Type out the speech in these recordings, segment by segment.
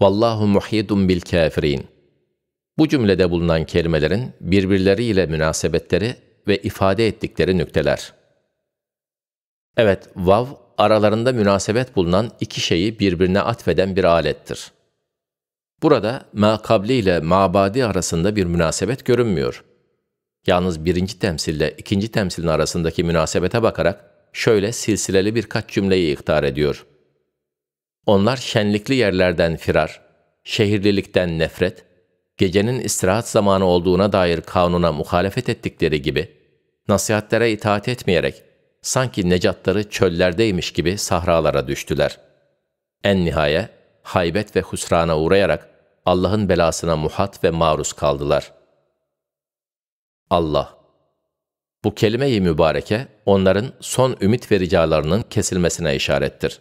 Vallahu muhyidun bil kafirin. Bu cümlede bulunan kelimelerin birbirleriyle münasebetleri ve ifade ettikleri nükteler. Evet, vav aralarında münasebet bulunan iki şeyi birbirine atfeden bir alettir. Burada ma kabli ile mabadi arasında bir münasebet görünmüyor. Yalnız birinci temsille ikinci temsilin arasındaki münasebete bakarak şöyle silsileli birkaç cümleyi ihtar ediyor. Onlar şenlikli yerlerden firar, şehirlilikten nefret, gecenin istirahat zamanı olduğuna dair kanuna muhalefet ettikleri gibi, nasihatlere itaat etmeyerek sanki necatları çöllerdeymiş gibi sahralara düştüler. En nihaye haybet ve husrana uğrayarak Allah'ın belasına muhat ve maruz kaldılar. Allah Bu kelime-i mübareke onların son ümit vericalarının kesilmesine işarettir.''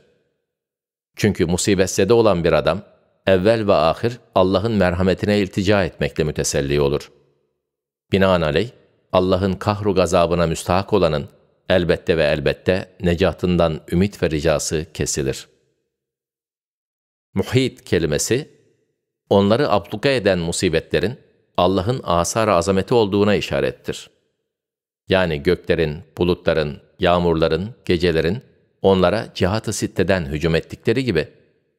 Çünkü musibetsede olan bir adam, evvel ve ahir Allah'ın merhametine iltica etmekle müteselli olur. Binaenaleyh, Allah'ın kahru gazabına müstahak olanın elbette ve elbette necatından ümit ve ricası kesilir. Muhit kelimesi, onları abluka eden musibetlerin Allah'ın asar azameti olduğuna işarettir. Yani göklerin, bulutların, yağmurların, gecelerin onlara cihat-ı sitteden hücum ettikleri gibi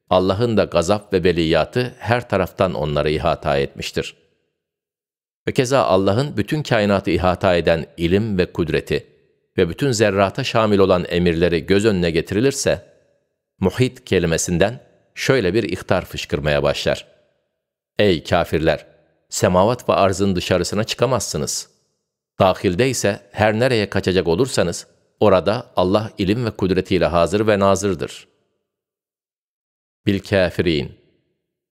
Allah'ın da gazap ve beliyatı her taraftan onları ihata etmiştir. Ve keza Allah'ın bütün kainatı ihata eden ilim ve kudreti ve bütün zerrata şamil olan emirleri göz önüne getirilirse, muhit kelimesinden şöyle bir ihtar fışkırmaya başlar. Ey kafirler! Semavat ve arzın dışarısına çıkamazsınız. Dahilde ise her nereye kaçacak olursanız, Orada Allah ilim ve kudretiyle hazır ve nazırdır. Bil kafirin.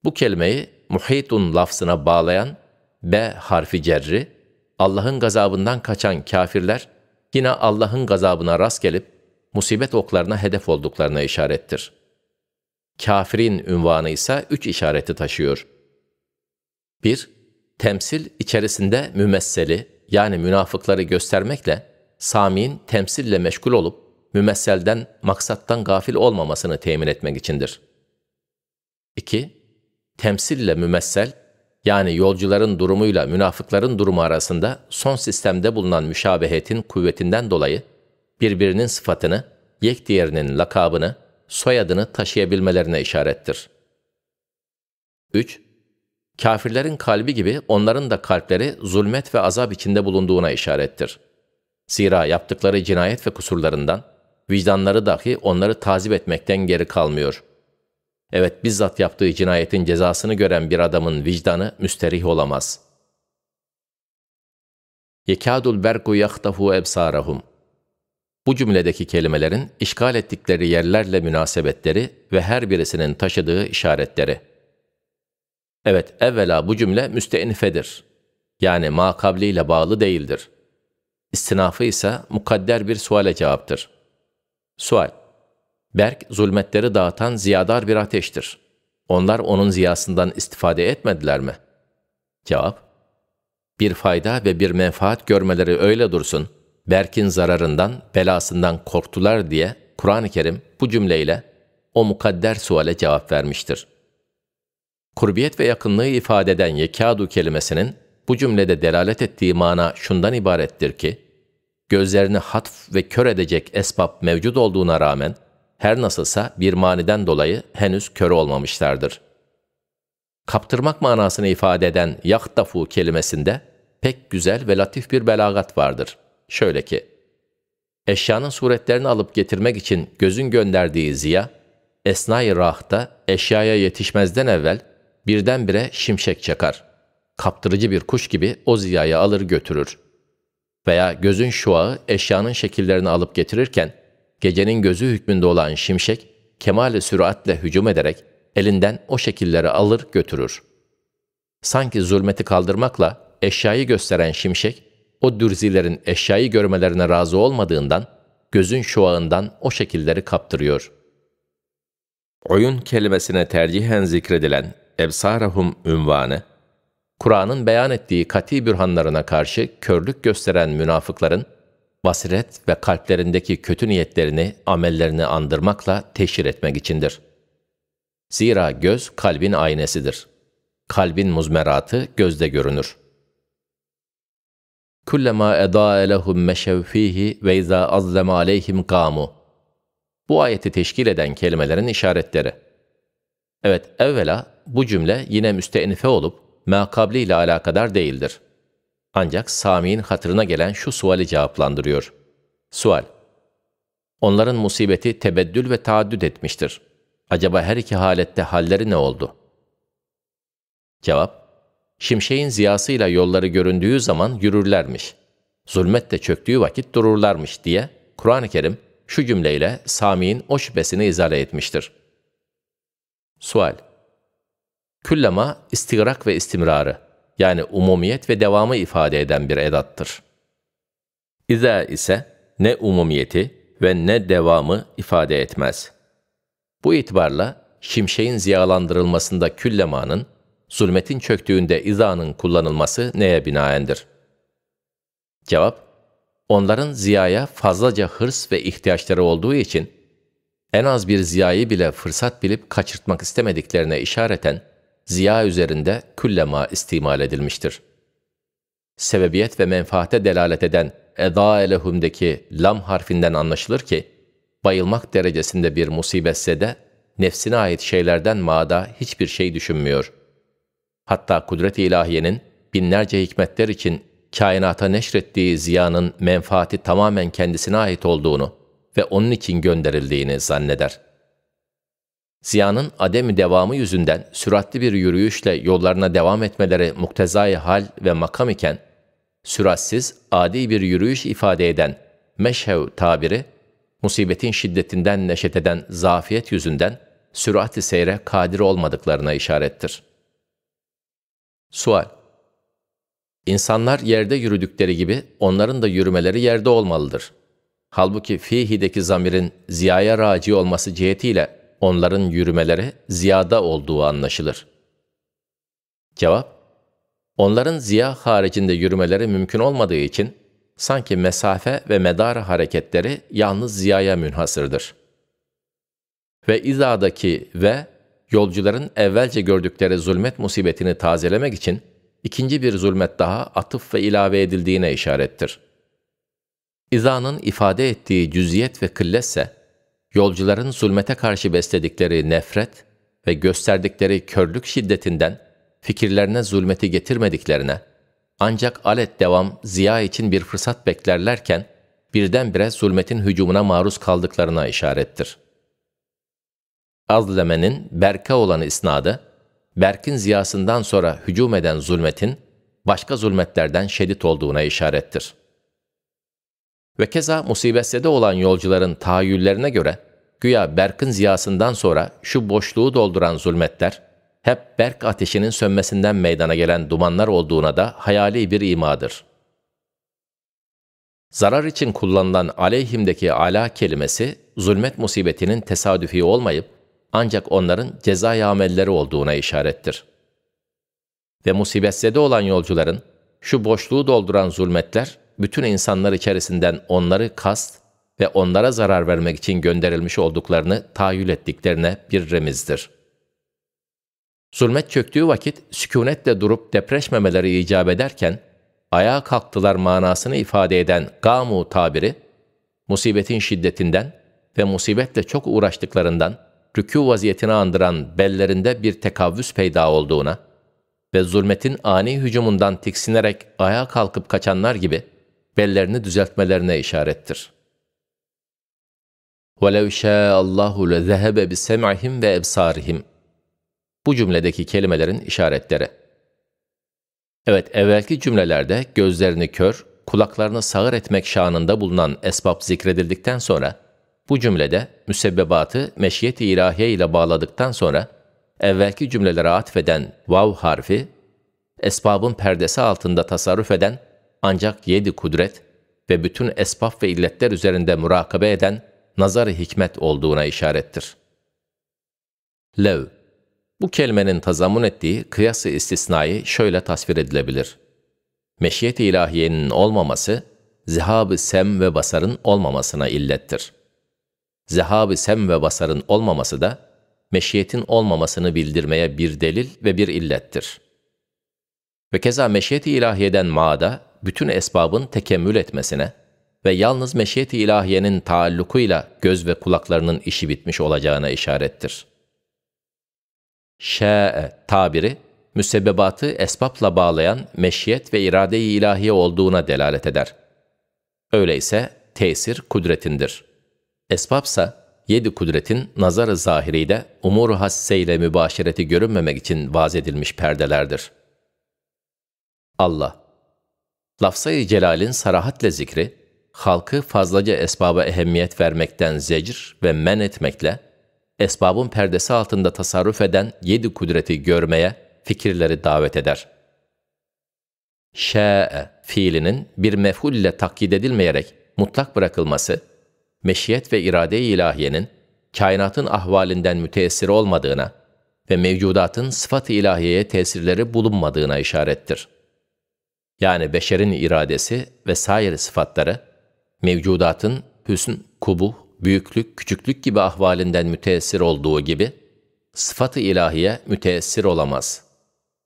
Bu kelimeyi muhitun lafzına bağlayan B harfi cerri, Allah'ın gazabından kaçan kafirler yine Allah'ın gazabına rast gelip musibet oklarına hedef olduklarına işarettir. Kafirin ünvanı ise üç işareti taşıyor. 1. Temsil içerisinde mümesseli yani münafıkları göstermekle Sami'nin temsille meşgul olup mümesselden, maksattan gafil olmamasını temin etmek içindir. 2. Temsille mümessel, yani yolcuların durumuyla münafıkların durumu arasında son sistemde bulunan müşabehetin kuvvetinden dolayı birbirinin sıfatını, yek diğerinin lakabını, soyadını taşıyabilmelerine işarettir. 3. Kafirlerin kalbi gibi onların da kalpleri zulmet ve azap içinde bulunduğuna işarettir. Zira yaptıkları cinayet ve kusurlarından vicdanları dahi onları tazip etmekten geri kalmıyor. Evet bizzat yaptığı cinayetin cezasını gören bir adamın vicdanı müsterih olamaz. Yekâdul berku yahtahu ebsârahum bu cümledeki kelimelerin işgal ettikleri yerlerle münasebetleri ve her birisinin taşıdığı işaretleri. Evet, evvela bu cümle müsteinfedir. Yani makabliyle bağlı değildir. İstinafı ise mukadder bir suale cevaptır. Sual Berk zulmetleri dağıtan ziyadar bir ateştir. Onlar onun ziyasından istifade etmediler mi? Cevap Bir fayda ve bir menfaat görmeleri öyle dursun, Berk'in zararından, belasından korktular diye Kur'an-ı Kerim bu cümleyle o mukadder suale cevap vermiştir. Kurbiyet ve yakınlığı ifade eden yekâdu kelimesinin bu cümlede delalet ettiği mana şundan ibarettir ki, gözlerini hatf ve kör edecek esbab mevcut olduğuna rağmen, her nasılsa bir maniden dolayı henüz kör olmamışlardır. Kaptırmak manasını ifade eden yahtafu kelimesinde pek güzel ve latif bir belagat vardır. Şöyle ki, eşyanın suretlerini alıp getirmek için gözün gönderdiği ziya, esnai rahta eşyaya yetişmezden evvel birdenbire şimşek çakar. Kaptırıcı bir kuş gibi o ziyayı alır götürür veya gözün şuağı eşyanın şekillerini alıp getirirken, gecenin gözü hükmünde olan şimşek, kemal süratle hücum ederek elinden o şekilleri alır götürür. Sanki zulmeti kaldırmakla eşyayı gösteren şimşek, o dürzilerin eşyayı görmelerine razı olmadığından, gözün şuağından o şekilleri kaptırıyor. Oyun kelimesine tercihen zikredilen ebsarahum ünvanı, Kur'an'ın beyan ettiği kati bürhanlarına karşı körlük gösteren münafıkların, basiret ve kalplerindeki kötü niyetlerini, amellerini andırmakla teşhir etmek içindir. Zira göz kalbin aynesidir. Kalbin muzmeratı gözde görünür. Kullama edâe lehum meşev fîhi ve iza azleme aleyhim kâmu. Bu ayeti teşkil eden kelimelerin işaretleri. Evet, evvela bu cümle yine müstenife olup makabli ile alakadar değildir. Ancak Sami'nin hatırına gelen şu suali cevaplandırıyor. Sual Onların musibeti tebeddül ve taaddüt etmiştir. Acaba her iki halette halleri ne oldu? Cevap Şimşeğin ziyasıyla yolları göründüğü zaman yürürlermiş. Zulmet çöktüğü vakit dururlarmış diye Kur'an-ı Kerim şu cümleyle Sami'nin o şüphesini izale etmiştir. Sual Küllema istigrak ve istimrarı yani umumiyet ve devamı ifade eden bir edattır. İza ise ne umumiyeti ve ne devamı ifade etmez. Bu itibarla şimşeğin ziyalandırılmasında küllemanın, zulmetin çöktüğünde izanın kullanılması neye binaendir? Cevap, onların ziyaya fazlaca hırs ve ihtiyaçları olduğu için, en az bir ziyayı bile fırsat bilip kaçırtmak istemediklerine işareten, ziya üzerinde küllema istimal edilmiştir. Sebebiyet ve menfaate delalet eden eda elehum'deki lam harfinden anlaşılır ki, bayılmak derecesinde bir musibetse de nefsine ait şeylerden mada hiçbir şey düşünmüyor. Hatta kudret-i ilahiyenin binlerce hikmetler için kainata neşrettiği ziyanın menfaati tamamen kendisine ait olduğunu ve onun için gönderildiğini zanneder. Ziya'nın ademi devamı yüzünden süratli bir yürüyüşle yollarına devam etmeleri muktezai hal ve makam iken, süratsiz, adi bir yürüyüş ifade eden meşhev tabiri, musibetin şiddetinden neşet eden zafiyet yüzünden sürat-i seyre kadir olmadıklarına işarettir. Sual İnsanlar yerde yürüdükleri gibi onların da yürümeleri yerde olmalıdır. Halbuki fihideki zamirin ziyaya raci olması cihetiyle onların yürümeleri ziyada olduğu anlaşılır. Cevap, onların ziya haricinde yürümeleri mümkün olmadığı için, sanki mesafe ve medar hareketleri yalnız ziyaya münhasırdır. Ve izadaki ve, yolcuların evvelce gördükleri zulmet musibetini tazelemek için, ikinci bir zulmet daha atıf ve ilave edildiğine işarettir. İzanın ifade ettiği cüziyet ve kılletse, yolcuların zulmete karşı besledikleri nefret ve gösterdikleri körlük şiddetinden fikirlerine zulmeti getirmediklerine, ancak alet devam ziya için bir fırsat beklerlerken, birdenbire zulmetin hücumuna maruz kaldıklarına işarettir. Azleme'nin Berk'e olan isnadı, Berk'in ziyasından sonra hücum eden zulmetin, başka zulmetlerden şiddet olduğuna işarettir.'' Ve keza musibessede olan yolcuların tahayyüllerine göre, güya Berk'ın ziyasından sonra şu boşluğu dolduran zulmetler, hep Berk ateşinin sönmesinden meydana gelen dumanlar olduğuna da hayali bir imadır. Zarar için kullanılan aleyhimdeki ala kelimesi, zulmet musibetinin tesadüfi olmayıp, ancak onların ceza amelleri olduğuna işarettir. Ve musibetsede olan yolcuların, şu boşluğu dolduran zulmetler bütün insanlar içerisinden onları kast ve onlara zarar vermek için gönderilmiş olduklarını tahayyül ettiklerine bir remizdir. Zulmet çöktüğü vakit sükunetle durup depreşmemeleri icap ederken, ayağa kalktılar manasını ifade eden gamu tabiri, musibetin şiddetinden ve musibetle çok uğraştıklarından rükû vaziyetini andıran bellerinde bir tekavvüs peyda olduğuna ve zulmetin ani hücumundan tiksinerek ayağa kalkıp kaçanlar gibi bellerini düzeltmelerine işarettir. وَلَوْ شَاءَ اللّٰهُ لَذَهَبَ بِسَمْعِهِمْ وَاَبْصَارِهِمْ Bu cümledeki kelimelerin işaretleri. Evet, evvelki cümlelerde gözlerini kör, kulaklarını sağır etmek şanında bulunan esbab zikredildikten sonra, bu cümlede müsebbebatı meşiyet-i ilahiye ile bağladıktan sonra, evvelki cümlelere atfeden vav harfi, esbabın perdesi altında tasarruf eden ancak yedi kudret ve bütün esbab ve illetler üzerinde murakabe eden nazar-ı hikmet olduğuna işarettir. Lev Bu kelimenin tazamun ettiği kıyası istisnayı şöyle tasvir edilebilir. Meşiyet-i ilahiyenin olmaması, zehab ı sem ve basarın olmamasına illettir. Zehab ı sem ve basarın olmaması da, meşiyetin olmamasını bildirmeye bir delil ve bir illettir. Ve keza meşiyet-i ilahiyeden maada bütün esbabın tekemmül etmesine ve yalnız meşiyet-i ilahiyenin taallukuyla göz ve kulaklarının işi bitmiş olacağına işarettir. Şe'e tabiri, müsebbebatı esbapla bağlayan meşiyet ve irade-i ilahiye olduğuna delalet eder. Öyleyse tesir kudretindir. Esbapsa yedi kudretin nazar-ı zahiriyle umur u hasse ile mübaşereti görünmemek için vaz edilmiş perdelerdir. Allah, Lafzayı Celal'in sarahatle zikri, halkı fazlaca esbaba ehemmiyet vermekten zecr ve men etmekle, esbabın perdesi altında tasarruf eden yedi kudreti görmeye fikirleri davet eder. Şe'e fiilinin bir mefhulle takkid edilmeyerek mutlak bırakılması, meşiyet ve irade-i ilahiyenin kainatın ahvalinden müteessir olmadığına ve mevcudatın sıfat-ı ilahiyeye tesirleri bulunmadığına işarettir yani beşerin iradesi vesaire sıfatları, mevcudatın hüsn, kubuh, büyüklük, küçüklük gibi ahvalinden müteessir olduğu gibi, sıfat-ı ilahiye müteessir olamaz.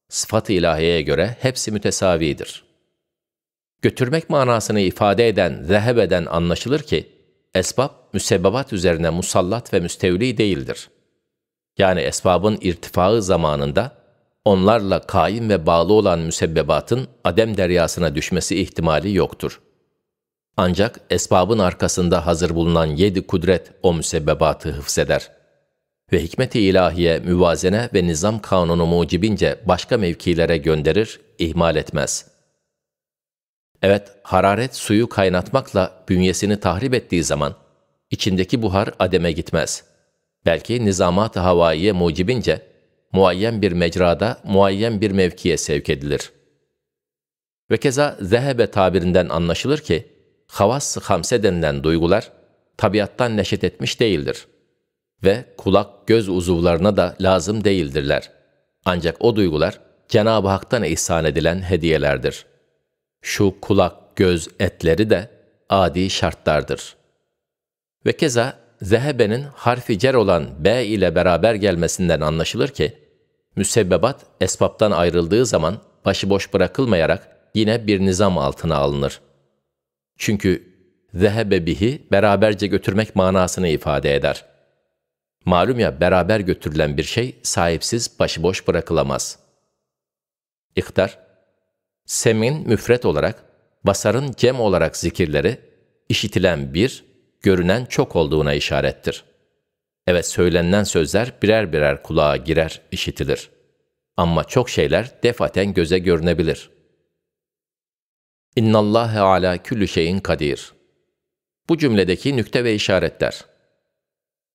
Sıfat-ı ilahiyeye göre hepsi mütesavidir. Götürmek manasını ifade eden, zehebeden anlaşılır ki, esbab, müsebbabat üzerine musallat ve müstevli değildir. Yani esbabın irtifağı zamanında, onlarla kaim ve bağlı olan müsebbebatın Adem deryasına düşmesi ihtimali yoktur. Ancak esbabın arkasında hazır bulunan yedi kudret o müsebbebatı hıfzeder. Ve hikmet-i ilahiye müvazene ve nizam kanunu mucibince başka mevkilere gönderir, ihmal etmez. Evet, hararet suyu kaynatmakla bünyesini tahrip ettiği zaman, içindeki buhar ademe gitmez. Belki nizamat-ı havaiye mucibince muayyen bir mecrada, muayyen bir mevkiye sevk edilir. Ve keza zehebe tabirinden anlaşılır ki, havas-ı hamse denilen duygular, tabiattan neşet etmiş değildir. Ve kulak, göz uzuvlarına da lazım değildirler. Ancak o duygular, Cenab-ı Hak'tan ihsan edilen hediyelerdir. Şu kulak, göz etleri de adi şartlardır. Ve keza zehebenin harfi cer olan b ile beraber gelmesinden anlaşılır ki, müsebbebat esbaptan ayrıldığı zaman başıboş bırakılmayarak yine bir nizam altına alınır. Çünkü zehebe bihi beraberce götürmek manasını ifade eder. Malum ya beraber götürülen bir şey sahipsiz başıboş bırakılamaz. İhtar, semin müfret olarak, basarın cem olarak zikirleri, işitilen bir, görünen çok olduğuna işarettir. Evet söylenen sözler birer birer kulağa girer, işitilir. Ama çok şeyler defaten göze görünebilir. İnnallâhe ala küllü şeyin kadir. Bu cümledeki nükte ve işaretler.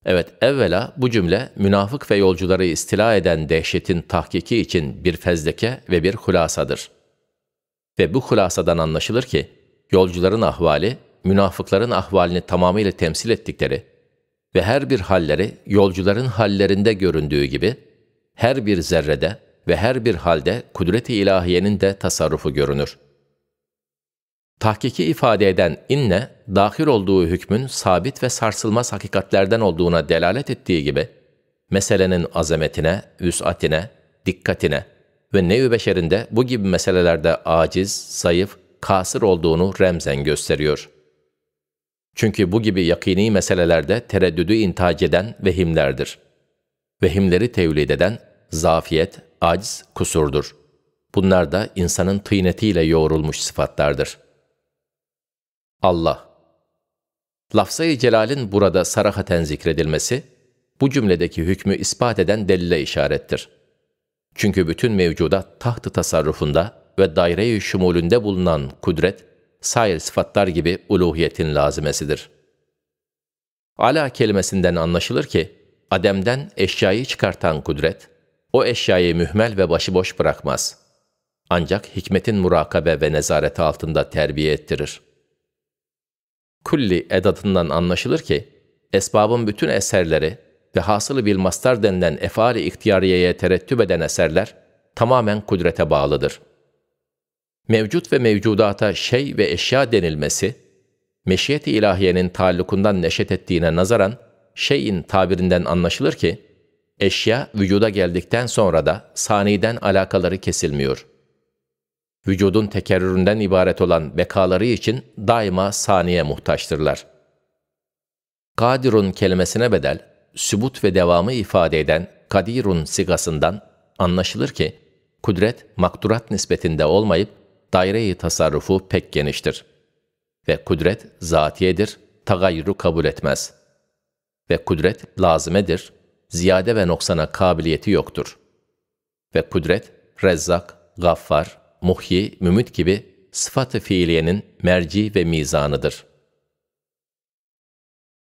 Evet evvela bu cümle münafık ve yolcuları istila eden dehşetin tahkiki için bir fezleke ve bir hulasadır. Ve bu hulasadan anlaşılır ki yolcuların ahvali münafıkların ahvalini tamamıyla temsil ettikleri ve her bir halleri yolcuların hallerinde göründüğü gibi, her bir zerrede ve her bir halde kudret-i ilahiyenin de tasarrufu görünür. Tahkiki ifade eden inne, dahil olduğu hükmün sabit ve sarsılmaz hakikatlerden olduğuna delalet ettiği gibi, meselenin azametine, vüsatine, dikkatine ve nev beşerinde bu gibi meselelerde aciz, zayıf, kasır olduğunu remzen gösteriyor. Çünkü bu gibi yakini meselelerde tereddüdü intihac eden vehimlerdir. Vehimleri tevlid eden zafiyet, aciz, kusurdur. Bunlar da insanın tıynetiyle yoğrulmuş sıfatlardır. Allah Lafzayı Celal'in burada sarahaten zikredilmesi, bu cümledeki hükmü ispat eden delile işarettir. Çünkü bütün mevcuda tahtı tasarrufunda ve daire-i şumulünde bulunan kudret, sair sıfatlar gibi uluhiyetin lazımesidir. Ala kelimesinden anlaşılır ki, Adem'den eşyayı çıkartan kudret, o eşyayı mühmel ve başıboş bırakmaz. Ancak hikmetin murakabe ve nezareti altında terbiye ettirir. Kulli edatından anlaşılır ki, esbabın bütün eserleri ve hasılı bil mastar denilen efali ihtiyariyeye terettüp eden eserler tamamen kudrete bağlıdır.'' mevcut ve mevcudata şey ve eşya denilmesi, meşiyet-i ilahiyenin taallukundan neşet ettiğine nazaran, şeyin tabirinden anlaşılır ki, eşya vücuda geldikten sonra da saniyeden alakaları kesilmiyor. Vücudun tekerrüründen ibaret olan bekaları için daima saniye muhtaçtırlar. Kadirun kelimesine bedel, sübut ve devamı ifade eden kadirun sigasından anlaşılır ki, kudret makturat nispetinde olmayıp daire-i tasarrufu pek geniştir. Ve kudret zatiyedir, tagayyuru kabul etmez. Ve kudret lazimedir, ziyade ve noksana kabiliyeti yoktur. Ve kudret, rezzak, gaffar, muhyi, mümit gibi sıfat-ı fiiliyenin merci ve mizanıdır.''